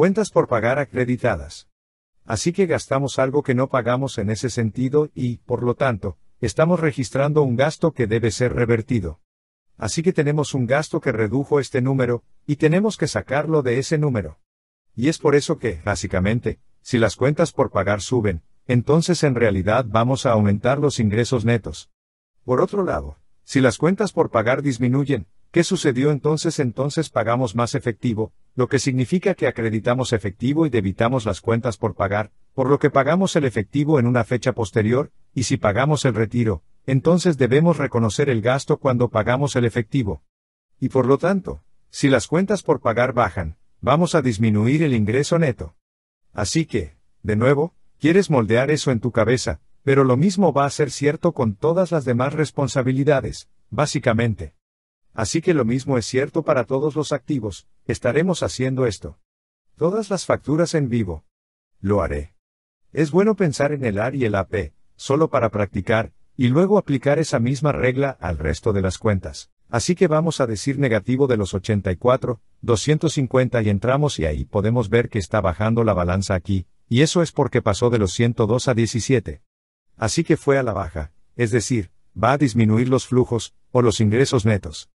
Cuentas por pagar acreditadas. Así que gastamos algo que no pagamos en ese sentido y, por lo tanto, estamos registrando un gasto que debe ser revertido. Así que tenemos un gasto que redujo este número, y tenemos que sacarlo de ese número. Y es por eso que, básicamente, si las cuentas por pagar suben, entonces en realidad vamos a aumentar los ingresos netos. Por otro lado, si las cuentas por pagar disminuyen, ¿qué sucedió entonces? Entonces pagamos más efectivo, lo que significa que acreditamos efectivo y debitamos las cuentas por pagar, por lo que pagamos el efectivo en una fecha posterior, y si pagamos el retiro, entonces debemos reconocer el gasto cuando pagamos el efectivo. Y por lo tanto, si las cuentas por pagar bajan, vamos a disminuir el ingreso neto. Así que, de nuevo, quieres moldear eso en tu cabeza, pero lo mismo va a ser cierto con todas las demás responsabilidades, básicamente. Así que lo mismo es cierto para todos los activos, estaremos haciendo esto. Todas las facturas en vivo. Lo haré. Es bueno pensar en el AR y el AP, solo para practicar, y luego aplicar esa misma regla al resto de las cuentas. Así que vamos a decir negativo de los 84, 250 y entramos y ahí podemos ver que está bajando la balanza aquí, y eso es porque pasó de los 102 a 17. Así que fue a la baja, es decir, va a disminuir los flujos, o los ingresos netos.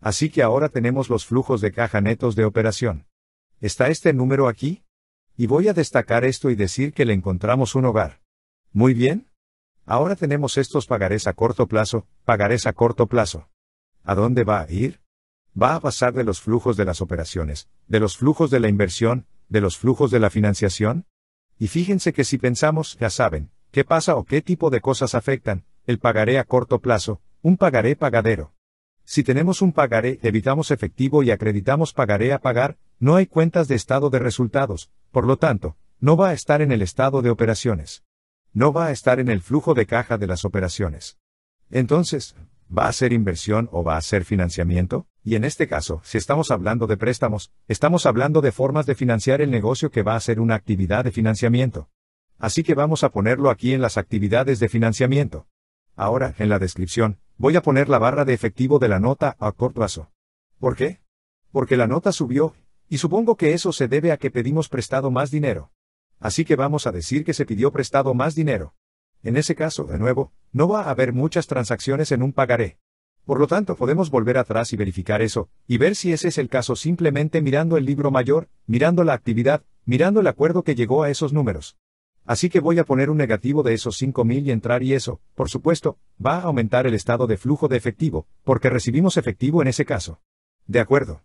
Así que ahora tenemos los flujos de caja netos de operación. ¿Está este número aquí? Y voy a destacar esto y decir que le encontramos un hogar. Muy bien. Ahora tenemos estos pagarés a corto plazo, pagarés a corto plazo. ¿A dónde va a ir? Va a pasar de los flujos de las operaciones, de los flujos de la inversión, de los flujos de la financiación. Y fíjense que si pensamos, ya saben, qué pasa o qué tipo de cosas afectan, el pagaré a corto plazo, un pagaré pagadero. Si tenemos un pagaré, evitamos efectivo y acreditamos pagaré a pagar, no hay cuentas de estado de resultados, por lo tanto, no va a estar en el estado de operaciones. No va a estar en el flujo de caja de las operaciones. Entonces, ¿va a ser inversión o va a ser financiamiento? Y en este caso, si estamos hablando de préstamos, estamos hablando de formas de financiar el negocio que va a ser una actividad de financiamiento. Así que vamos a ponerlo aquí en las actividades de financiamiento. Ahora, en la descripción, Voy a poner la barra de efectivo de la nota a corto plazo. ¿Por qué? Porque la nota subió, y supongo que eso se debe a que pedimos prestado más dinero. Así que vamos a decir que se pidió prestado más dinero. En ese caso, de nuevo, no va a haber muchas transacciones en un pagaré. Por lo tanto, podemos volver atrás y verificar eso, y ver si ese es el caso simplemente mirando el libro mayor, mirando la actividad, mirando el acuerdo que llegó a esos números. Así que voy a poner un negativo de esos 5.000 y entrar y eso, por supuesto, va a aumentar el estado de flujo de efectivo, porque recibimos efectivo en ese caso. De acuerdo.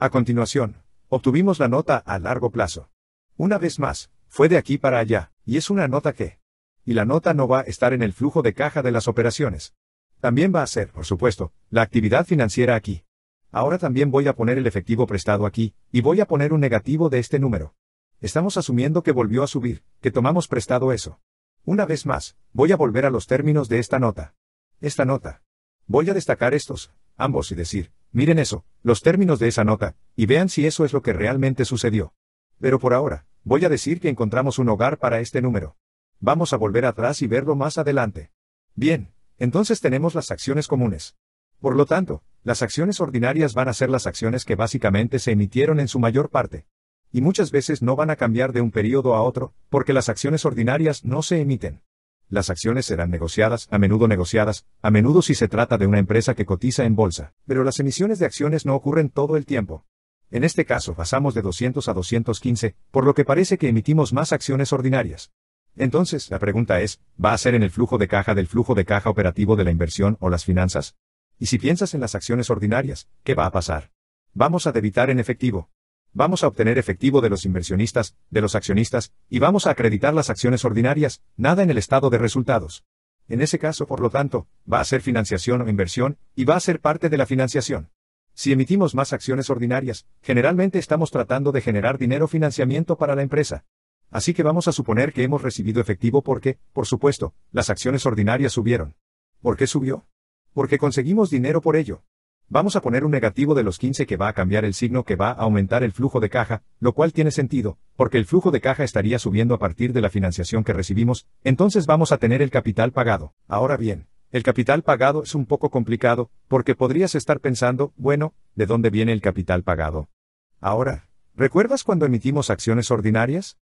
A continuación, obtuvimos la nota a largo plazo. Una vez más, fue de aquí para allá, y es una nota que. Y la nota no va a estar en el flujo de caja de las operaciones. También va a ser, por supuesto, la actividad financiera aquí. Ahora también voy a poner el efectivo prestado aquí, y voy a poner un negativo de este número. Estamos asumiendo que volvió a subir, que tomamos prestado eso. Una vez más, voy a volver a los términos de esta nota. Esta nota. Voy a destacar estos, ambos y decir, miren eso, los términos de esa nota, y vean si eso es lo que realmente sucedió. Pero por ahora, voy a decir que encontramos un hogar para este número. Vamos a volver atrás y verlo más adelante. Bien, entonces tenemos las acciones comunes. Por lo tanto, las acciones ordinarias van a ser las acciones que básicamente se emitieron en su mayor parte y muchas veces no van a cambiar de un periodo a otro, porque las acciones ordinarias no se emiten. Las acciones serán negociadas, a menudo negociadas, a menudo si se trata de una empresa que cotiza en bolsa, pero las emisiones de acciones no ocurren todo el tiempo. En este caso pasamos de 200 a 215, por lo que parece que emitimos más acciones ordinarias. Entonces, la pregunta es, ¿va a ser en el flujo de caja del flujo de caja operativo de la inversión o las finanzas? Y si piensas en las acciones ordinarias, ¿qué va a pasar? Vamos a debitar en efectivo vamos a obtener efectivo de los inversionistas, de los accionistas, y vamos a acreditar las acciones ordinarias, nada en el estado de resultados. En ese caso, por lo tanto, va a ser financiación o inversión, y va a ser parte de la financiación. Si emitimos más acciones ordinarias, generalmente estamos tratando de generar dinero financiamiento para la empresa. Así que vamos a suponer que hemos recibido efectivo porque, por supuesto, las acciones ordinarias subieron. ¿Por qué subió? Porque conseguimos dinero por ello. Vamos a poner un negativo de los 15 que va a cambiar el signo que va a aumentar el flujo de caja, lo cual tiene sentido, porque el flujo de caja estaría subiendo a partir de la financiación que recibimos, entonces vamos a tener el capital pagado. Ahora bien, el capital pagado es un poco complicado, porque podrías estar pensando, bueno, ¿de dónde viene el capital pagado? Ahora, ¿recuerdas cuando emitimos acciones ordinarias?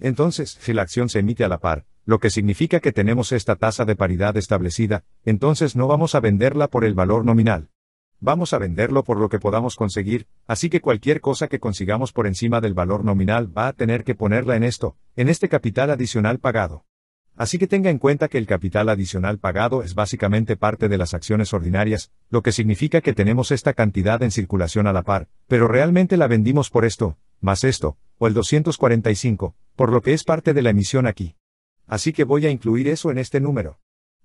Entonces, si la acción se emite a la par, lo que significa que tenemos esta tasa de paridad establecida, entonces no vamos a venderla por el valor nominal. Vamos a venderlo por lo que podamos conseguir, así que cualquier cosa que consigamos por encima del valor nominal va a tener que ponerla en esto, en este capital adicional pagado. Así que tenga en cuenta que el capital adicional pagado es básicamente parte de las acciones ordinarias, lo que significa que tenemos esta cantidad en circulación a la par, pero realmente la vendimos por esto, más esto, o el 245, por lo que es parte de la emisión aquí. Así que voy a incluir eso en este número.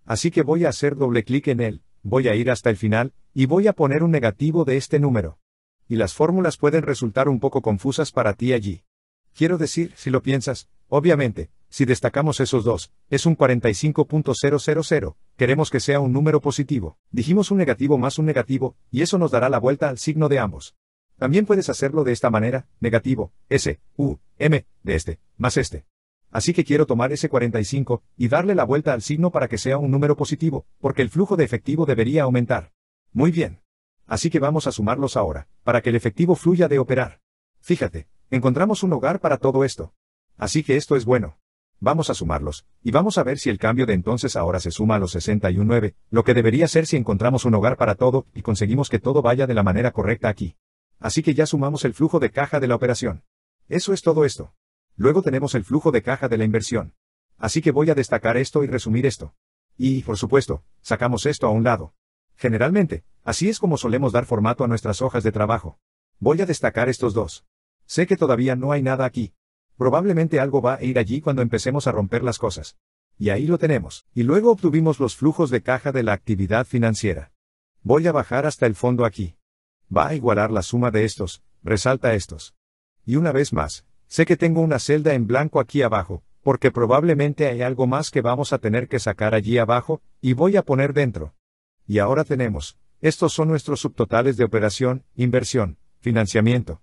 Así que voy a hacer doble clic en él. Voy a ir hasta el final, y voy a poner un negativo de este número. Y las fórmulas pueden resultar un poco confusas para ti allí. Quiero decir, si lo piensas, obviamente, si destacamos esos dos, es un 45.000, queremos que sea un número positivo. Dijimos un negativo más un negativo, y eso nos dará la vuelta al signo de ambos. También puedes hacerlo de esta manera, negativo, S, U, M, de este, más este. Así que quiero tomar ese 45 y darle la vuelta al signo para que sea un número positivo, porque el flujo de efectivo debería aumentar. Muy bien. Así que vamos a sumarlos ahora, para que el efectivo fluya de operar. Fíjate, encontramos un hogar para todo esto. Así que esto es bueno. Vamos a sumarlos, y vamos a ver si el cambio de entonces ahora se suma a los 61.9, lo que debería ser si encontramos un hogar para todo y conseguimos que todo vaya de la manera correcta aquí. Así que ya sumamos el flujo de caja de la operación. Eso es todo esto. Luego tenemos el flujo de caja de la inversión. Así que voy a destacar esto y resumir esto. Y, por supuesto, sacamos esto a un lado. Generalmente, así es como solemos dar formato a nuestras hojas de trabajo. Voy a destacar estos dos. Sé que todavía no hay nada aquí. Probablemente algo va a ir allí cuando empecemos a romper las cosas. Y ahí lo tenemos. Y luego obtuvimos los flujos de caja de la actividad financiera. Voy a bajar hasta el fondo aquí. Va a igualar la suma de estos, resalta estos. Y una vez más, Sé que tengo una celda en blanco aquí abajo, porque probablemente hay algo más que vamos a tener que sacar allí abajo, y voy a poner dentro. Y ahora tenemos, estos son nuestros subtotales de operación, inversión, financiamiento.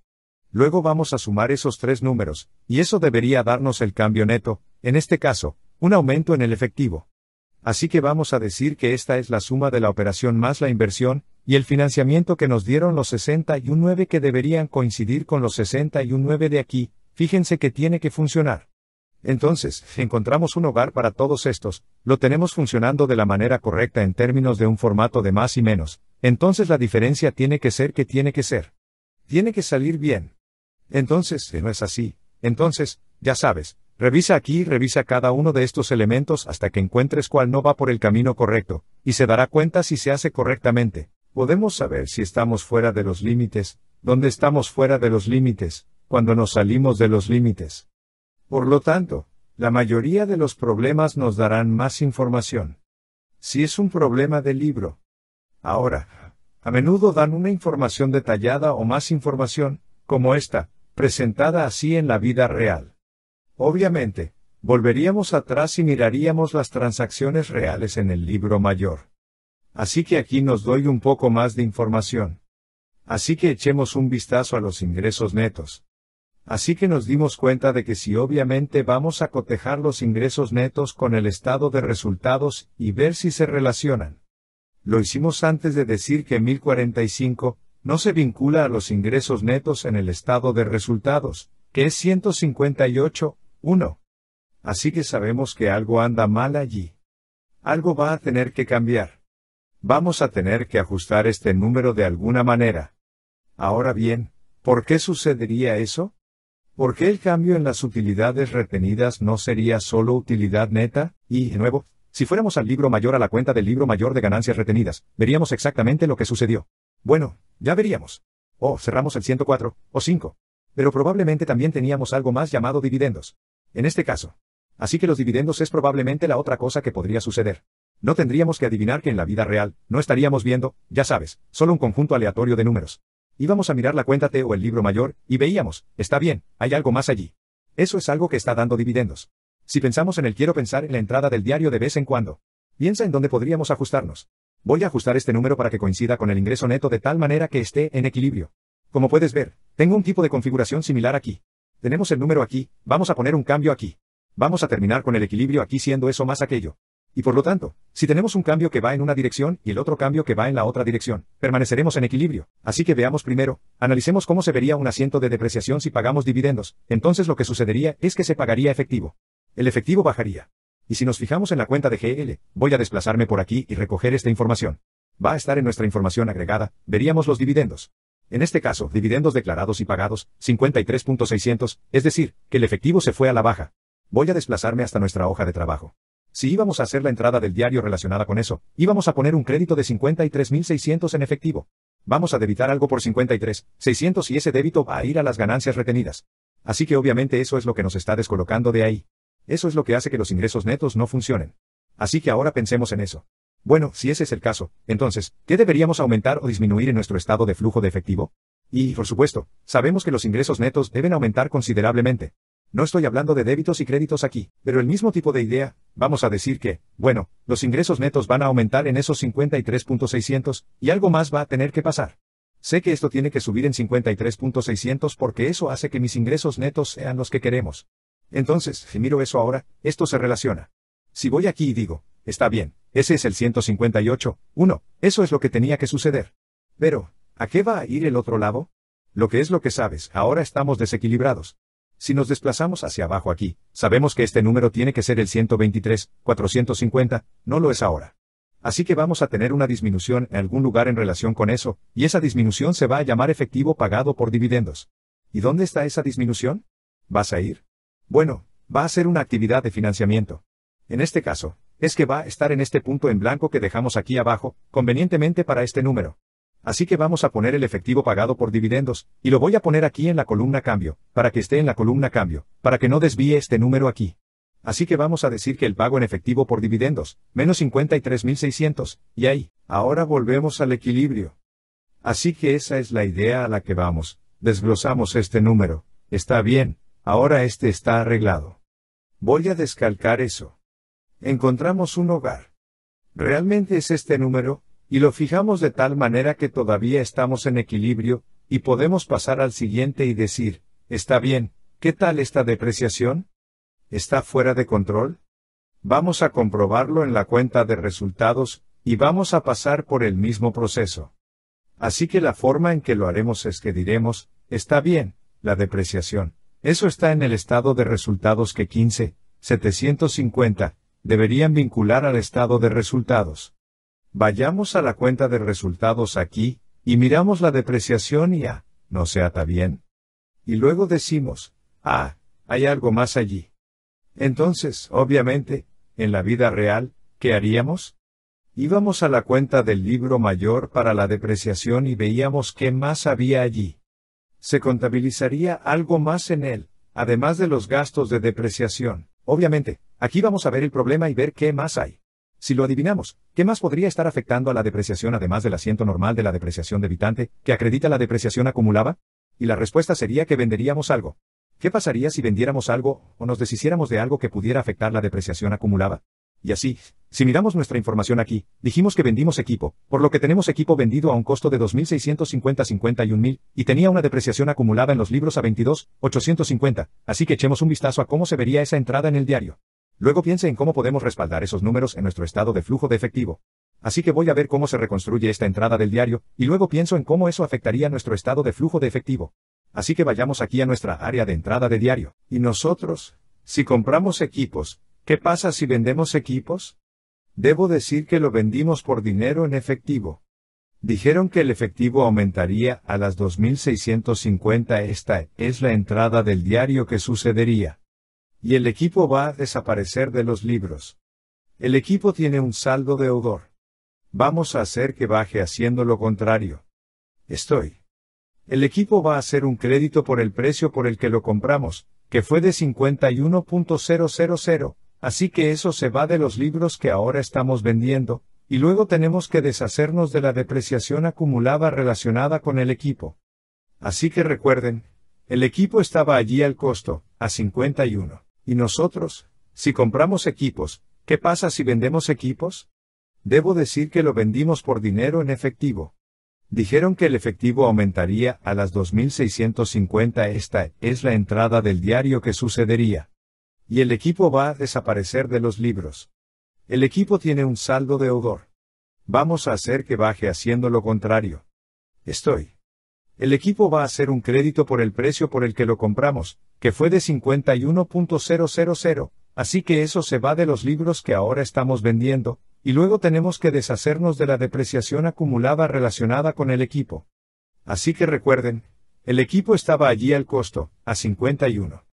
Luego vamos a sumar esos tres números, y eso debería darnos el cambio neto, en este caso, un aumento en el efectivo. Así que vamos a decir que esta es la suma de la operación más la inversión, y el financiamiento que nos dieron los 61.9 que deberían coincidir con los 61.9 de aquí, fíjense que tiene que funcionar. Entonces, encontramos un hogar para todos estos, lo tenemos funcionando de la manera correcta en términos de un formato de más y menos, entonces la diferencia tiene que ser que tiene que ser. Tiene que salir bien. Entonces, si no es así, entonces, ya sabes, revisa aquí y revisa cada uno de estos elementos hasta que encuentres cuál no va por el camino correcto, y se dará cuenta si se hace correctamente. Podemos saber si estamos fuera de los límites, dónde estamos fuera de los límites, cuando nos salimos de los límites. Por lo tanto, la mayoría de los problemas nos darán más información. Si es un problema de libro. Ahora, a menudo dan una información detallada o más información, como esta, presentada así en la vida real. Obviamente, volveríamos atrás y miraríamos las transacciones reales en el libro mayor. Así que aquí nos doy un poco más de información. Así que echemos un vistazo a los ingresos netos. Así que nos dimos cuenta de que si obviamente vamos a cotejar los ingresos netos con el estado de resultados y ver si se relacionan. Lo hicimos antes de decir que 1045 no se vincula a los ingresos netos en el estado de resultados, que es 158, 1. Así que sabemos que algo anda mal allí. Algo va a tener que cambiar. Vamos a tener que ajustar este número de alguna manera. Ahora bien, ¿por qué sucedería eso? ¿Por qué el cambio en las utilidades retenidas no sería solo utilidad neta? Y, de nuevo, si fuéramos al libro mayor a la cuenta del libro mayor de ganancias retenidas, veríamos exactamente lo que sucedió. Bueno, ya veríamos. O cerramos el 104, o 5. Pero probablemente también teníamos algo más llamado dividendos. En este caso. Así que los dividendos es probablemente la otra cosa que podría suceder. No tendríamos que adivinar que en la vida real, no estaríamos viendo, ya sabes, solo un conjunto aleatorio de números. Íbamos a mirar la cuenta T o el libro mayor, y veíamos, está bien, hay algo más allí. Eso es algo que está dando dividendos. Si pensamos en el quiero pensar en la entrada del diario de vez en cuando. Piensa en dónde podríamos ajustarnos. Voy a ajustar este número para que coincida con el ingreso neto de tal manera que esté en equilibrio. Como puedes ver, tengo un tipo de configuración similar aquí. Tenemos el número aquí, vamos a poner un cambio aquí. Vamos a terminar con el equilibrio aquí siendo eso más aquello. Y por lo tanto, si tenemos un cambio que va en una dirección y el otro cambio que va en la otra dirección, permaneceremos en equilibrio. Así que veamos primero, analicemos cómo se vería un asiento de depreciación si pagamos dividendos, entonces lo que sucedería es que se pagaría efectivo. El efectivo bajaría. Y si nos fijamos en la cuenta de GL, voy a desplazarme por aquí y recoger esta información. Va a estar en nuestra información agregada, veríamos los dividendos. En este caso, dividendos declarados y pagados, 53.600, es decir, que el efectivo se fue a la baja. Voy a desplazarme hasta nuestra hoja de trabajo. Si íbamos a hacer la entrada del diario relacionada con eso, íbamos a poner un crédito de 53.600 en efectivo. Vamos a debitar algo por 53.600 y ese débito va a ir a las ganancias retenidas. Así que obviamente eso es lo que nos está descolocando de ahí. Eso es lo que hace que los ingresos netos no funcionen. Así que ahora pensemos en eso. Bueno, si ese es el caso, entonces, ¿qué deberíamos aumentar o disminuir en nuestro estado de flujo de efectivo? Y, por supuesto, sabemos que los ingresos netos deben aumentar considerablemente. No estoy hablando de débitos y créditos aquí, pero el mismo tipo de idea, vamos a decir que, bueno, los ingresos netos van a aumentar en esos 53.600, y algo más va a tener que pasar. Sé que esto tiene que subir en 53.600 porque eso hace que mis ingresos netos sean los que queremos. Entonces, si miro eso ahora, esto se relaciona. Si voy aquí y digo, está bien, ese es el 158, 1, eso es lo que tenía que suceder. Pero, ¿a qué va a ir el otro lado? Lo que es lo que sabes, ahora estamos desequilibrados. Si nos desplazamos hacia abajo aquí, sabemos que este número tiene que ser el 123, 450, no lo es ahora. Así que vamos a tener una disminución en algún lugar en relación con eso, y esa disminución se va a llamar efectivo pagado por dividendos. ¿Y dónde está esa disminución? ¿Vas a ir? Bueno, va a ser una actividad de financiamiento. En este caso, es que va a estar en este punto en blanco que dejamos aquí abajo, convenientemente para este número. Así que vamos a poner el efectivo pagado por dividendos, y lo voy a poner aquí en la columna cambio, para que esté en la columna cambio, para que no desvíe este número aquí. Así que vamos a decir que el pago en efectivo por dividendos, menos 53.600, y ahí, ahora volvemos al equilibrio. Así que esa es la idea a la que vamos, desglosamos este número, está bien, ahora este está arreglado. Voy a descalcar eso. Encontramos un hogar. ¿Realmente es este número? y lo fijamos de tal manera que todavía estamos en equilibrio, y podemos pasar al siguiente y decir, está bien, ¿qué tal esta depreciación? ¿Está fuera de control? Vamos a comprobarlo en la cuenta de resultados, y vamos a pasar por el mismo proceso. Así que la forma en que lo haremos es que diremos, está bien, la depreciación. Eso está en el estado de resultados que 15, 750, deberían vincular al estado de resultados. Vayamos a la cuenta de resultados aquí, y miramos la depreciación y ¡ah!, no se ata bien. Y luego decimos, ah, hay algo más allí. Entonces, obviamente, en la vida real, ¿qué haríamos? Íbamos a la cuenta del libro mayor para la depreciación y veíamos qué más había allí. Se contabilizaría algo más en él, además de los gastos de depreciación. Obviamente, aquí vamos a ver el problema y ver qué más hay. Si lo adivinamos, ¿qué más podría estar afectando a la depreciación además del asiento normal de la depreciación debitante, que acredita la depreciación acumulada? Y la respuesta sería que venderíamos algo. ¿Qué pasaría si vendiéramos algo, o nos deshiciéramos de algo que pudiera afectar la depreciación acumulada? Y así, si miramos nuestra información aquí, dijimos que vendimos equipo, por lo que tenemos equipo vendido a un costo de 2.650-51.000, y tenía una depreciación acumulada en los libros a 22.850, así que echemos un vistazo a cómo se vería esa entrada en el diario. Luego piense en cómo podemos respaldar esos números en nuestro estado de flujo de efectivo. Así que voy a ver cómo se reconstruye esta entrada del diario, y luego pienso en cómo eso afectaría nuestro estado de flujo de efectivo. Así que vayamos aquí a nuestra área de entrada de diario. ¿Y nosotros? Si compramos equipos, ¿qué pasa si vendemos equipos? Debo decir que lo vendimos por dinero en efectivo. Dijeron que el efectivo aumentaría a las 2.650. Esta es la entrada del diario que sucedería. Y el equipo va a desaparecer de los libros. El equipo tiene un saldo de odor. Vamos a hacer que baje haciendo lo contrario. Estoy. El equipo va a hacer un crédito por el precio por el que lo compramos, que fue de 51.000, así que eso se va de los libros que ahora estamos vendiendo, y luego tenemos que deshacernos de la depreciación acumulada relacionada con el equipo. Así que recuerden, el equipo estaba allí al costo, a 51. ¿Y nosotros? Si compramos equipos, ¿qué pasa si vendemos equipos? Debo decir que lo vendimos por dinero en efectivo. Dijeron que el efectivo aumentaría a las 2.650. Esta es la entrada del diario que sucedería. Y el equipo va a desaparecer de los libros. El equipo tiene un saldo de deudor. Vamos a hacer que baje haciendo lo contrario. Estoy. El equipo va a hacer un crédito por el precio por el que lo compramos, que fue de 51.000, así que eso se va de los libros que ahora estamos vendiendo, y luego tenemos que deshacernos de la depreciación acumulada relacionada con el equipo. Así que recuerden, el equipo estaba allí al costo, a 51.